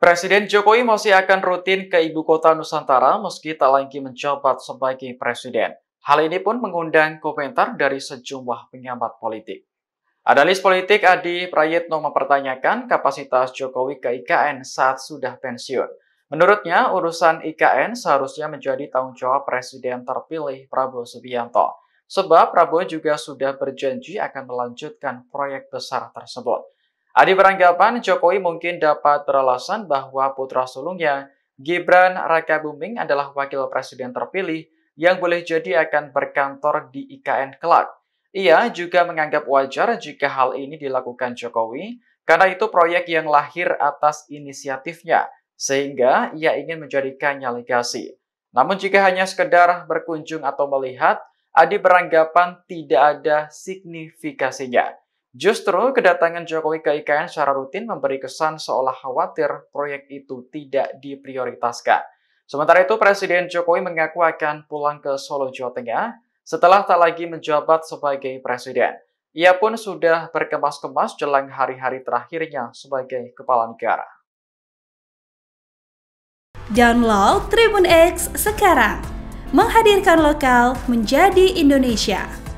Presiden Jokowi masih akan rutin ke ibu kota Nusantara meski tak lagi menjabat sebagai presiden. Hal ini pun mengundang komentar dari sejumlah penyambat politik. Analis politik Adi Prayitno mempertanyakan kapasitas Jokowi ke IKN saat sudah pensiun. Menurutnya, urusan IKN seharusnya menjadi tanggung jawab Presiden terpilih Prabowo Subianto. Sebab Prabowo juga sudah berjanji akan melanjutkan proyek besar tersebut. Adi beranggapan Jokowi mungkin dapat beralasan bahwa putra sulungnya, Gibran Raka Buming adalah wakil presiden terpilih yang boleh jadi akan berkantor di IKN kelak. Ia juga menganggap wajar jika hal ini dilakukan Jokowi, karena itu proyek yang lahir atas inisiatifnya, sehingga ia ingin menjadikannya legasi. Namun jika hanya sekedar berkunjung atau melihat, Adi beranggapan tidak ada signifikasinya. Justru kedatangan Jokowi ke IKN secara rutin memberi kesan seolah khawatir proyek itu tidak diprioritaskan. Sementara itu, Presiden Jokowi mengaku akan pulang ke Solo, Jawa Tengah setelah tak lagi menjabat sebagai presiden. Ia pun sudah berkemas-kemas jelang hari-hari terakhirnya sebagai kepala negara. Download Tribun X sekarang, menghadirkan lokal menjadi Indonesia.